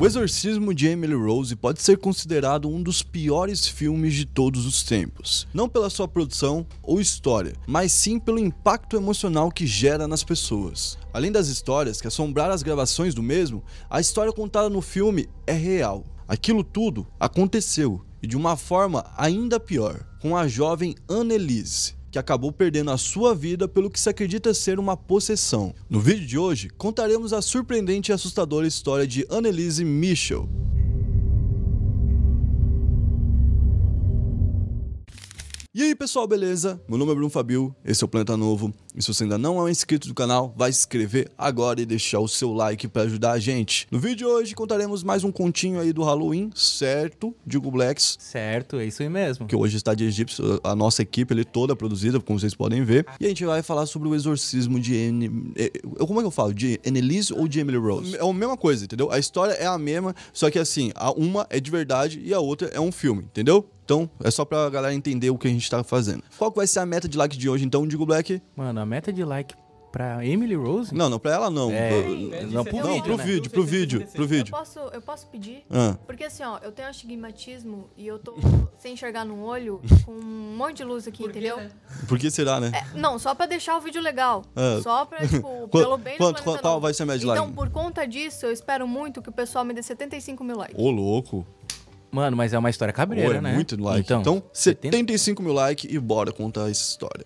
O Exorcismo de Emily Rose pode ser considerado um dos piores filmes de todos os tempos, não pela sua produção ou história, mas sim pelo impacto emocional que gera nas pessoas. Além das histórias que assombraram as gravações do mesmo, a história contada no filme é real. Aquilo tudo aconteceu, e de uma forma ainda pior, com a jovem Annelise, que acabou perdendo a sua vida pelo que se acredita ser uma possessão. No vídeo de hoje, contaremos a surpreendente e assustadora história de Annelise Michel. pessoal, beleza? Meu nome é Bruno Fabio, esse é o Planeta Novo. E se você ainda não é inscrito do canal, vai se inscrever agora e deixar o seu like para ajudar a gente. No vídeo de hoje contaremos mais um continho aí do Halloween, certo? Digo Blacks. Certo, é isso aí mesmo. Que hoje está de egípcio, a nossa equipe ele toda produzida, como vocês podem ver. E a gente vai falar sobre o exorcismo de en... É, é, como é que eu falo? De Annelise ou de Emily Rose? É a mesma coisa, entendeu? A história é a mesma, só que assim, a uma é de verdade e a outra é um filme, entendeu? Então, é só pra galera entender o que a gente tá fazendo. Qual que vai ser a meta de like de hoje, então, Digo Black? Mano, a meta de like Pra Emily Rose? Não, não, pra ela não. É, é não, pro, não, vídeo, né? pro né? vídeo, pro vídeo, pro vídeo. Eu posso, eu posso pedir? Ah. Porque assim, ó, eu tenho astigmatismo e eu tô sem enxergar no olho com um monte de luz aqui, Por entendeu? Né? Por que será, né? É, não, só pra deixar o vídeo legal. Ah. Só pra, tipo, pelo bem quanto, quanto, Qual vai ser a meta Então, like? por conta disso, eu espero muito que o pessoal me dê 75 mil likes. Ô, louco. Mano, mas é uma história cabreira, né? muito like. Então, então 75 mil likes e bora contar essa história.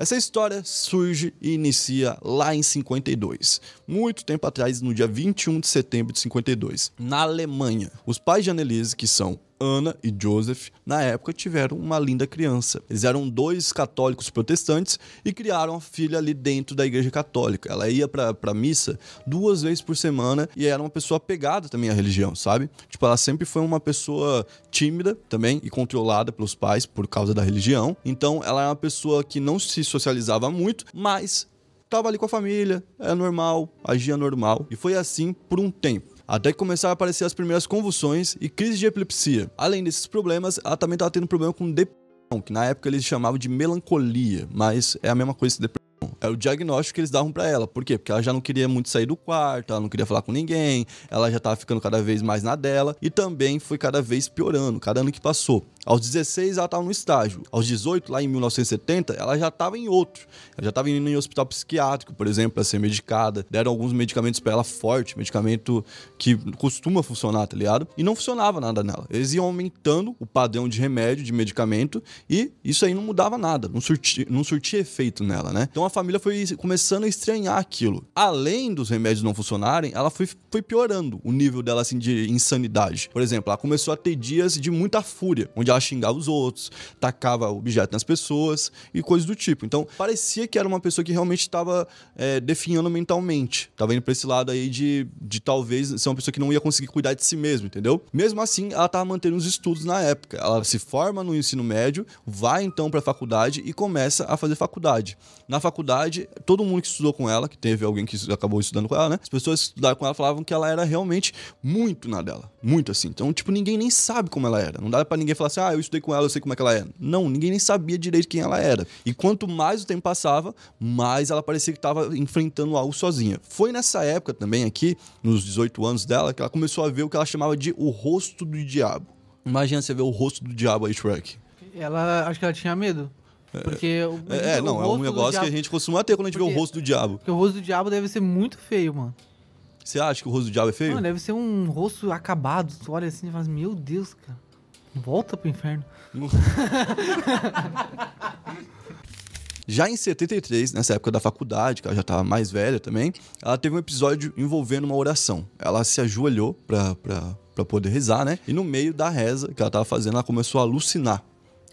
Essa história surge e inicia lá em 52, muito tempo atrás, no dia 21 de setembro de 52, na Alemanha. Os pais de Annelise, que são Ana e Joseph, na época, tiveram uma linda criança. Eles eram dois católicos protestantes e criaram a filha ali dentro da igreja católica. Ela ia pra, pra missa duas vezes por semana e era uma pessoa pegada também à religião, sabe? Tipo, ela sempre foi uma pessoa tímida também e controlada pelos pais por causa da religião. Então, ela era é uma pessoa que não se socializava muito, mas tava ali com a família, é normal, agia normal. E foi assim por um tempo até que começaram a aparecer as primeiras convulsões e crises de epilepsia. Além desses problemas, ela também estava tendo problema com depressão, que na época eles chamavam de melancolia, mas é a mesma coisa que depressão. Era é o diagnóstico que eles davam para ela. Por quê? Porque ela já não queria muito sair do quarto, ela não queria falar com ninguém, ela já tava ficando cada vez mais na dela e também foi cada vez piorando, cada ano que passou. Aos 16 ela tava no estágio, aos 18, lá em 1970, ela já tava em outro. Ela já tava indo em hospital psiquiátrico, por exemplo, para ser medicada. Deram alguns medicamentos para ela forte, medicamento que costuma funcionar, tá ligado? E não funcionava nada nela. Eles iam aumentando o padrão de remédio, de medicamento e isso aí não mudava nada, não surtia, não surtia efeito nela, né? Então a família família foi começando a estranhar aquilo. Além dos remédios não funcionarem, ela foi, foi piorando o nível dela assim de insanidade. Por exemplo, ela começou a ter dias de muita fúria, onde ela xingava os outros, tacava objetos nas pessoas e coisas do tipo. Então, parecia que era uma pessoa que realmente estava é, definhando mentalmente. Tava indo pra esse lado aí de, de talvez ser uma pessoa que não ia conseguir cuidar de si mesma, entendeu? Mesmo assim, ela tava mantendo os estudos na época. Ela se forma no ensino médio, vai então pra faculdade e começa a fazer faculdade. Na faculdade, faculdade, todo mundo que estudou com ela, que teve alguém que acabou estudando com ela, né? As pessoas que estudaram com ela falavam que ela era realmente muito na dela. Muito assim. Então, tipo, ninguém nem sabe como ela era. Não dá para ninguém falar assim, ah, eu estudei com ela, eu sei como é que ela era. Não, ninguém nem sabia direito quem ela era. E quanto mais o tempo passava, mais ela parecia que estava enfrentando algo sozinha. Foi nessa época também aqui, nos 18 anos dela, que ela começou a ver o que ela chamava de o rosto do diabo. Imagina você ver o rosto do diabo aí, Shrek. Ela, acho que ela tinha medo. Porque é, o, é, é não, é um negócio que a gente costuma ter quando a gente porque, vê o rosto do diabo. Porque o rosto do diabo deve ser muito feio, mano. Você acha que o rosto do diabo é feio? Mano, deve ser um rosto acabado. Tu olha assim e fala assim, meu Deus, cara. Volta pro inferno. já em 73, nessa época da faculdade, que ela já estava mais velha também, ela teve um episódio envolvendo uma oração. Ela se ajoelhou para poder rezar, né? E no meio da reza que ela estava fazendo, ela começou a alucinar.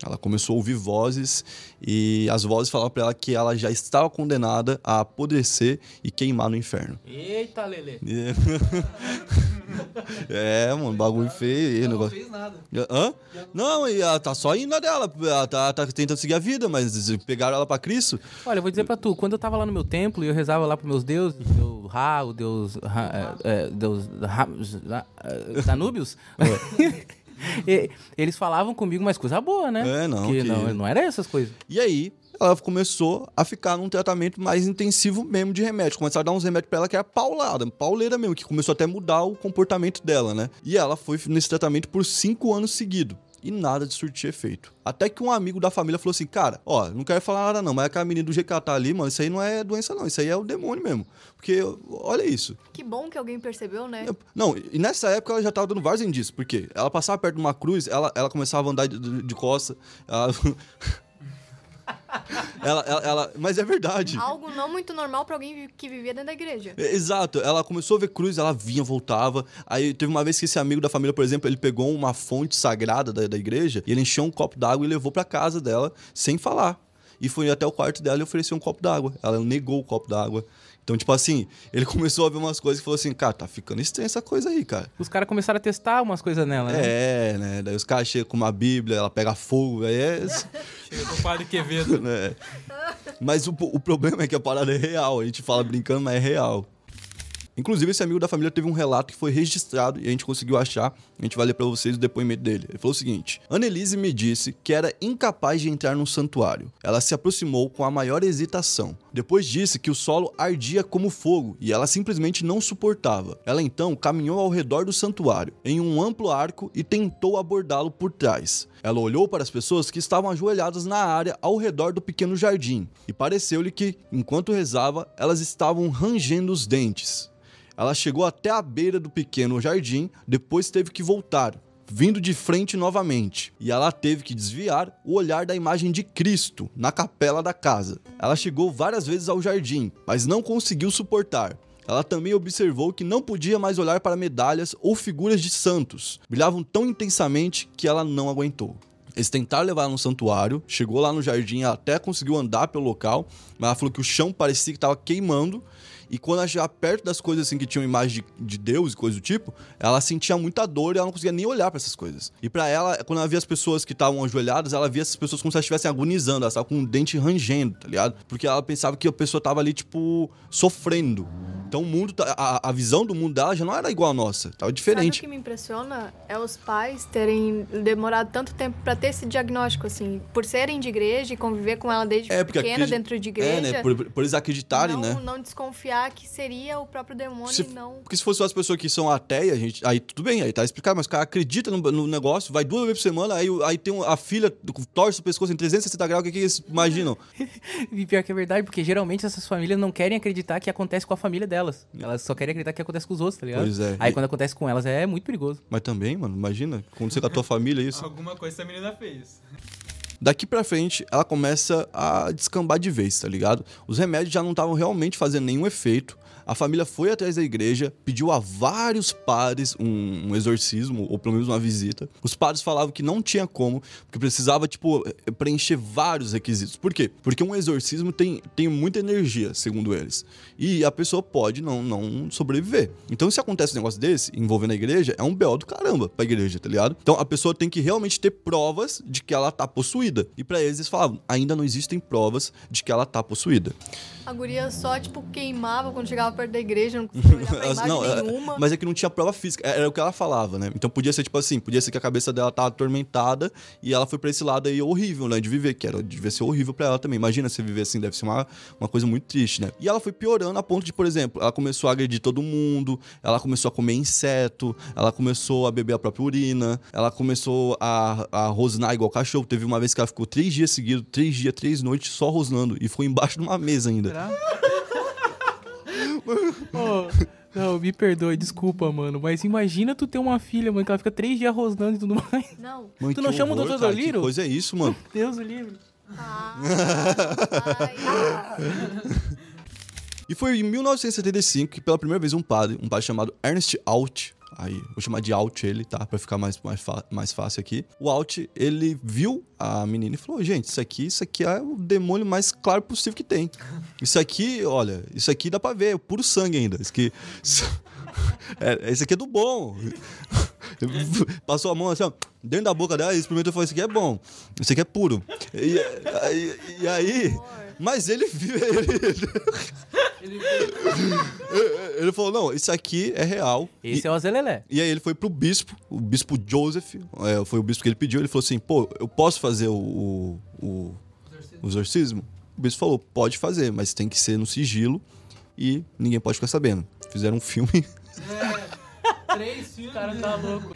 Ela começou a ouvir vozes e as vozes falavam para ela que ela já estava condenada a apodrecer e queimar no inferno. Eita, Lele! É, mano, bagulho feio. Não, não fez nada. Hã? Não, e ela tá só indo a dela. Ela tá, tá, tentando seguir a vida, mas pegaram ela pra Cristo. Olha, eu vou dizer pra tu, quando eu tava lá no meu templo e eu rezava lá pros meus deuses, o Ra, o deus... é, deus... Ra, Danúbios... E, eles falavam comigo mais coisa boa, né? É, não. Que, Não, não era essas coisas. E aí, ela começou a ficar num tratamento mais intensivo mesmo de remédio. Começaram a dar uns remédios pra ela que era é paulada, pauleira mesmo, que começou até a mudar o comportamento dela, né? E ela foi nesse tratamento por cinco anos seguido e nada de surtir efeito. Até que um amigo da família falou assim: Cara, ó, não quero falar nada não, mas aquela menina do GKT tá ali, mano, isso aí não é doença não, isso aí é o demônio mesmo. Porque, olha isso. Que bom que alguém percebeu, né? Não, e nessa época ela já tava dando vários indícios, porque ela passava perto de uma cruz, ela, ela começava a andar de, de, de costa, ela... Ela, ela, ela, mas é verdade. Algo não muito normal para alguém que vivia dentro da igreja. É, exato. Ela começou a ver cruz, ela vinha, voltava. Aí teve uma vez que esse amigo da família, por exemplo, ele pegou uma fonte sagrada da, da igreja e ele encheu um copo d'água e levou para casa dela sem falar. E foi até o quarto dela e ofereceu um copo d'água. Ela negou o copo d'água. Então, tipo assim, ele começou a ver umas coisas e falou assim, cara, tá ficando estranha essa coisa aí, cara. Os caras começaram a testar umas coisas nela, né? É, né? Daí os caras chegam com uma bíblia, ela pega fogo, aí é... Chega com o padre Quevedo. né? Mas o, o problema é que a parada é real, a gente fala brincando, mas é real. Inclusive, esse amigo da família teve um relato que foi registrado e a gente conseguiu achar. A gente vai ler para vocês o depoimento dele. Ele falou o seguinte: Annelise me disse que era incapaz de entrar num santuário. Ela se aproximou com a maior hesitação. Depois disse que o solo ardia como fogo e ela simplesmente não suportava. Ela então caminhou ao redor do santuário, em um amplo arco, e tentou abordá-lo por trás. Ela olhou para as pessoas que estavam ajoelhadas na área ao redor do pequeno jardim e pareceu-lhe que, enquanto rezava, elas estavam rangendo os dentes. Ela chegou até a beira do pequeno jardim, depois teve que voltar, vindo de frente novamente, e ela teve que desviar o olhar da imagem de Cristo na capela da casa. Ela chegou várias vezes ao jardim, mas não conseguiu suportar. Ela também observou que não podia mais olhar para medalhas ou figuras de santos, brilhavam tão intensamente que ela não aguentou. Eles tentaram levar ela no santuário, chegou lá no jardim, ela até conseguiu andar pelo local, mas ela falou que o chão parecia que estava queimando e quando ela chegava perto das coisas assim que tinham imagem de, de Deus e coisa do tipo, ela sentia muita dor e ela não conseguia nem olhar para essas coisas. E para ela, quando ela via as pessoas que estavam ajoelhadas, ela via essas pessoas como se elas estivessem agonizando, ela com o dente rangendo, tá ligado? Porque ela pensava que a pessoa tava ali, tipo, sofrendo. Então o mundo, tá, a, a visão do mundo dela já não era igual à nossa, tava diferente. Sabe o que me impressiona é os pais terem demorado tanto tempo para ter esse diagnóstico, assim, por serem de igreja e conviver com ela desde é, pequena dentro de igreja. É, né? Por, por eles acreditarem, não, né? Não desconfiar que seria o próprio demônio se, e não. Porque se fosse as pessoas que são ateias, gente, aí tudo bem, aí tá explicado, mas o cara acredita no, no negócio, vai duas vezes por semana, aí, aí tem a filha, torce o pescoço em 360 graus, o que, que eles imaginam? e pior que é verdade, porque geralmente essas famílias não querem acreditar que acontece com a família delas. Elas só querem acreditar que acontece com os outros, tá ligado? Pois é. Aí e... quando acontece com elas é muito perigoso. Mas também, mano, imagina, acontecer com a tua família, é isso. Alguma coisa essa menina fez. Daqui pra frente, ela começa a descambar de vez, tá ligado? Os remédios já não estavam realmente fazendo nenhum efeito. A família foi atrás da igreja, pediu a vários padres um, um, exorcismo, ou pelo menos uma visita. Os padres falavam que não tinha como, porque precisava, tipo, eh, preencher vários requisitos. Por quê? Porque um exorcismo tem, tem muita energia, segundo eles. E a pessoa pode não, não sobreviver. Então, se acontece um negócio desse, envolvendo a igreja, é um B.O. do caramba pra igreja, tá ligado? Então, a pessoa tem que realmente ter provas de que ela tá possuída possuída. E para eles, eles falavam, ainda não existem provas de que ela tá possuída. A guria só, tipo, queimava quando chegava perto da igreja, não conseguia olhar pra não, é, nenhuma. Mas é que não tinha prova física, é, era o que ela falava, né? Então podia ser, tipo assim, podia ser que a cabeça dela tá atormentada e ela foi pra esse lado aí horrível, né? De viver, que era, devia ser horrível para ela também. Imagina se viver assim, deve ser uma, uma coisa muito triste, né? E ela foi piorando a ponto de, por exemplo, ela começou a agredir todo mundo, ela começou a comer inseto, ela começou a beber a própria urina, ela começou a, a rosnar igual cachorro. Teve uma vez que ela ficou três dias seguidos, três dias, três noites só rosnando. E foi embaixo de uma mesa ainda. não, me perdoe, desculpa, mano. Mas imagina tu ter uma filha, mano, que ela fica três dias rosnando e tudo mais. Não. Mãe, tu não chama horror, o doutor Doliro? Pois é isso, mano. Deus, o livro. ah. E foi em 1975 que pela primeira vez um padre, um padre chamado Ernest Alt, aí vou chamar de Alt ele, tá? Pra ficar mais, mais, mais fácil aqui. O Alt, ele viu a menina e falou: gente, isso aqui, isso aqui é o demônio mais claro possível que tem. Isso aqui, olha, isso aqui dá pra ver, é puro sangue ainda. Isso aqui. Isso, é, aqui é do bom. Passou a mão assim, ó, dentro da boca dela e experimentou e falou: Isso aqui é bom, isso aqui é puro. E, e, e aí. Mas ele viu. Ele, ele falou: não, isso aqui é real. Esse e, é o Azelelé. E aí ele foi pro bispo, o bispo Joseph, é, foi o bispo que ele pediu. Ele falou assim: pô, eu posso fazer o, o, o, o exorcismo? O bispo falou: pode fazer, mas tem que ser no sigilo e ninguém pode ficar sabendo. Fizeram um filme. É, três filmes. O cara tá louco.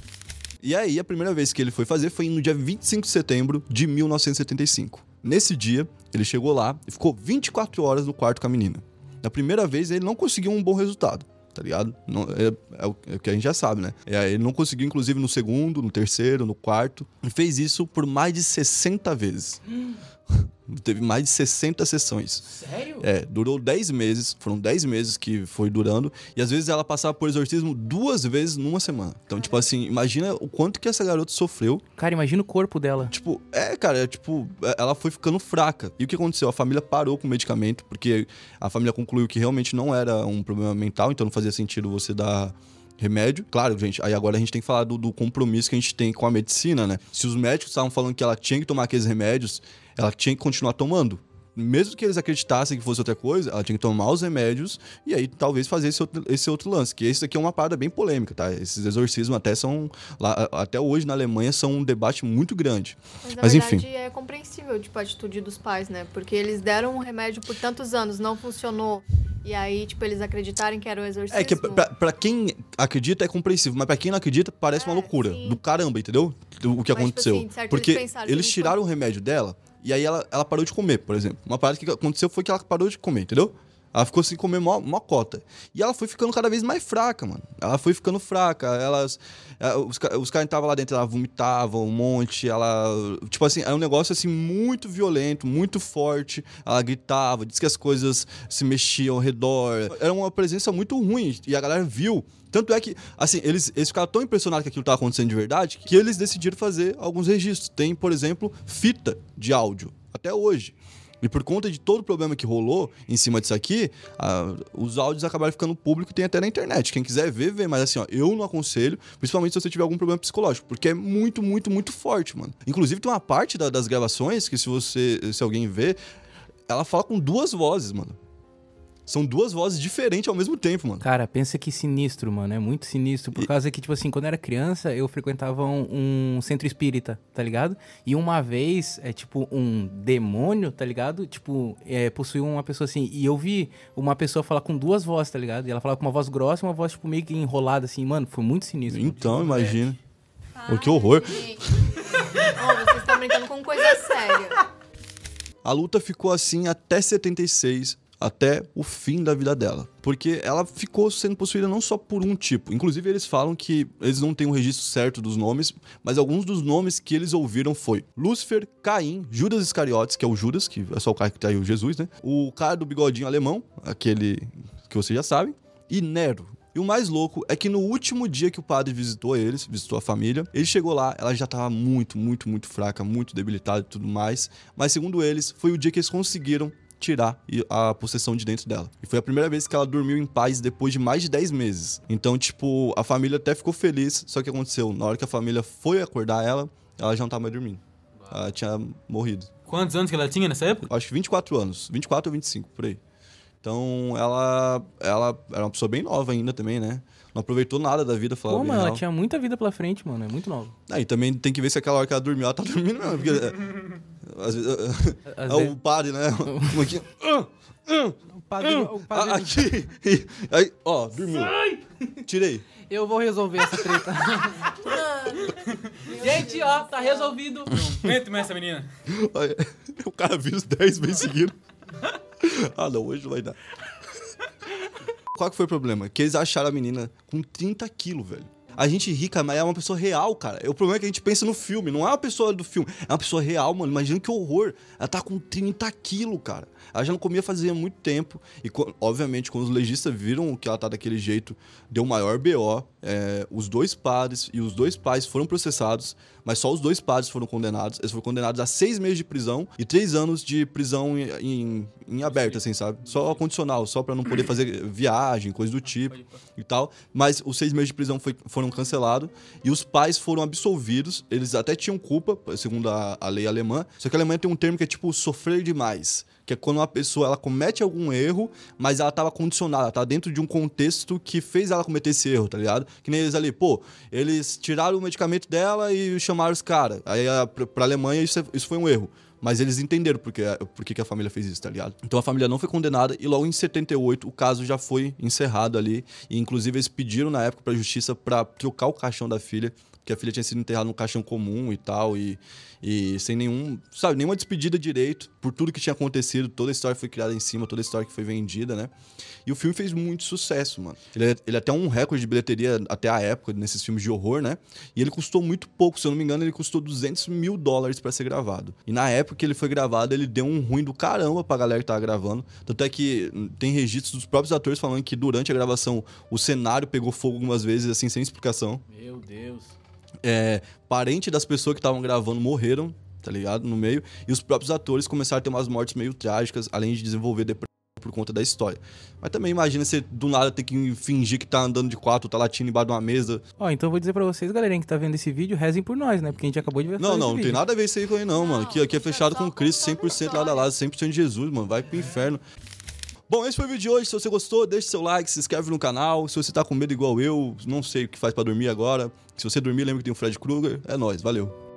E aí, a primeira vez que ele foi fazer foi no dia 25 de setembro de 1975. Nesse dia, ele chegou lá e ficou 24 horas no quarto com a menina. Na primeira vez, ele não conseguiu um bom resultado, tá ligado? Não, é, é, o, é, o que a gente já sabe, né? É, ele não conseguiu, inclusive, no segundo, no terceiro, no quarto. E fez isso por mais de 60 vezes. Hum. Teve mais de 60 sessões. Sério? É, durou 10 meses, foram 10 meses que foi durando, e às vezes ela passava por exorcismo duas vezes numa semana. Então, tipo assim, imagina o quanto que essa garota sofreu. Cara, imagina o corpo dela. Tipo, é, cara, é, tipo, é, ela foi ficando fraca. E o que aconteceu? A família parou com o medicamento, porque a família concluiu que realmente não era um problema mental, então não fazia sentido você dar remédio. Claro, gente, aí agora a gente tem que falar do, do, compromisso que a gente tem com a medicina, né? Se os médicos estavam falando que ela tinha que tomar aqueles remédios, ela tinha que continuar tomando. Mesmo que eles acreditassem que fosse outra coisa, ela tinha que tomar os remédios e aí talvez fazer esse outro, esse outro lance. Que esse aqui é uma parada bem polêmica, tá? Esses exorcismos até são. Lá, até hoje na Alemanha são um debate muito grande. Mas, Mas verdade, enfim. é compreensível tipo, a atitude dos pais, né? Porque eles deram um remédio por tantos anos, não funcionou. E aí, tipo, eles acreditarem que era o um exorcismo. É que pra, pra, quem acredita é compreensível, mas pra quem não acredita parece é, uma loucura sim. do caramba, entendeu? O que mas, tipo aconteceu. Assim, tipo assim, Porque eles, eles tiraram o remédio dela, e aí ela, ela parou de comer, por exemplo. Uma parada que aconteceu foi que ela parou de comer, entendeu? Ela ficou sem comer mó, mó cota. E ela foi ficando cada vez mais fraca, mano. Ela foi ficando fraca. Elas. É, os, os caras estavam lá dentro, ela vomitava um monte. Ela. Tipo assim, é um negócio assim muito violento, muito forte. Ela gritava, disse que as coisas se mexiam ao redor. Era uma presença muito ruim. E a galera viu. Tanto é que, assim, eles, eles ficaram tão impressionados que aquilo estava acontecendo de verdade que eles decidiram fazer alguns registros. Tem, por exemplo, fita de áudio. Até hoje. E por conta de todo o problema que rolou em cima disso aqui, a, os áudios acabaram ficando público e tem até na internet. Quem quiser ver, vê. Mas assim, ó, eu não aconselho, principalmente se você tiver algum problema psicológico, porque é muito, muito, muito forte, mano. Inclusive, tem uma parte da, das gravações que se você, se alguém vê, ela fala com duas vozes, mano. São duas vozes diferentes ao mesmo tempo, mano. Cara, pensa que sinistro, mano. É muito sinistro. Por e... causa que, tipo assim, quando eu era criança, eu frequentava um, um centro espírita, tá ligado? E uma vez, é tipo, um demônio, tá ligado? Tipo, é, possuiu uma pessoa assim. E eu vi uma pessoa falar com duas vozes, tá ligado? E ela falava com uma voz grossa e uma voz, tipo, meio que enrolada, assim. Mano, foi muito sinistro. Então, imagina. Ai, que horror. Gente. oh, vocês estão brincando com coisa séria. A luta ficou assim até 76, até o fim da vida dela. Porque ela ficou sendo possuída não só por um tipo. Inclusive, eles falam que eles não têm o um registro certo dos nomes, mas alguns dos nomes que eles ouviram foi Lúcifer, Caim, Judas Iscariotes, que é o Judas, que é só o cara que traiu tá Jesus, né? O cara do bigodinho alemão, aquele que vocês já sabem, e Nero, e o mais louco é que no último dia que o padre visitou eles, visitou a família, ele chegou lá, ela já estava muito, muito, muito fraca, muito debilitada e tudo mais. Mas segundo eles, foi o dia que eles conseguiram tirar a possessão de dentro dela. E foi a primeira vez que ela dormiu em paz depois de mais de 10 meses. Então, tipo, a família até ficou feliz, só que aconteceu, na hora que a família foi acordar ela, ela já não tava mais dormindo. Ela tinha morrido. Quantos anos que ela tinha nessa época? Acho que 24 anos. 24 ou 25, por aí. Então, ela, ela era uma pessoa bem nova ainda também, né? Não aproveitou nada da vida, falava Pô, mano, ela tinha muita vida pela frente, mano. É muito nova. Aí ah, também tem que ver se aquela hora que ela dormiu, ela tá dormindo mesmo. Porque às vezes. Às é vezes... O padre, né? Como aqui. É é? ah, ah, o padre. Ah, o padre... Aqui. Aí, ó, dormiu. Sai! Tirei. Eu vou resolver essa treta. Gente, ó, tá resolvido. Aguenta mais essa menina. o cara viu os 10 vezes seguidos. Ah, não, hoje não vai dar. Qual que foi o problema? Que eles acharam a menina com 30 quilos, velho. A gente rica, mas é uma pessoa real, cara. É o problema é que a gente pensa no filme, não é uma pessoa do filme, é uma pessoa real, mano. Imagina que horror. Ela tá com 30 quilos, cara. Ela já não comia fazia muito tempo. E, obviamente, quando os legistas viram que ela tá daquele jeito, deu maior BO. É, os dois padres e os dois pais foram processados, mas só os dois padres foram condenados. Eles foram condenados a seis meses de prisão e três anos de prisão em, em, aberto, assim, sabe? Só condicional, só para não poder fazer viagem, coisa do tipo e tal. Mas os seis meses de prisão foi, foram cancelados e os pais foram absolvidos. Eles até tinham culpa, segundo a, a lei alemã. Só que a Alemanha tem um termo que é tipo sofrer demais que é quando uma pessoa ela comete algum erro, mas ela estava condicionada, ela tá dentro de um contexto que fez ela cometer esse erro, tá ligado? Que nem eles ali, pô, eles tiraram o medicamento dela e chamaram os caras. Aí pra, pra Alemanha isso, é, isso foi um erro. Mas eles entenderam porque, é, porque que a família fez isso, tá ligado? Então a família não foi condenada e logo em 78 o caso já foi encerrado ali. E inclusive eles pediram na época pra justiça pra trocar o caixão da filha que a filha tinha sido enterrada num caixão comum e tal, e, e sem nenhum, sabe, nenhuma despedida direito por tudo que tinha acontecido, toda a história foi criada em cima, toda a história que foi vendida, né? E o filme fez muito sucesso, mano. Ele, é, ele é até um recorde de bilheteria até a época, nesses filmes de horror, né? E ele custou muito pouco, se eu não me engano, ele custou 200 mil dólares para ser gravado. E na época que ele foi gravado, ele deu um ruim do caramba pra galera que tava gravando. Tanto é que tem registros dos próprios atores falando que durante a gravação o cenário pegou fogo algumas vezes, assim, sem explicação. Meu Deus. É, parente das pessoas que estavam gravando morreram, tá ligado? No meio. E os próprios atores começaram a ter umas mortes meio trágicas, além de desenvolver depressão por conta da história. Mas também imagina você do nada ter que fingir que tá andando de quatro, tá latindo embaixo de uma mesa. Ó, oh, então vou dizer pra vocês, galerinha que tá vendo esse vídeo, rezem por nós, né? Porque a gente acabou de ver Não, não, não tem nada a ver isso aí com aí, não, não mano. Aqui, aqui é fechado com Cristo, 100% lá da lado 100% de Jesus, mano. Vai pro inferno. Bom, esse foi o vídeo de hoje. Se você gostou, deixe seu like, se inscreve no canal. Se você tá com medo igual eu, não sei o que faz para dormir agora. Se você dormir, lembra que tem o Fred Krueger. É nóis, valeu.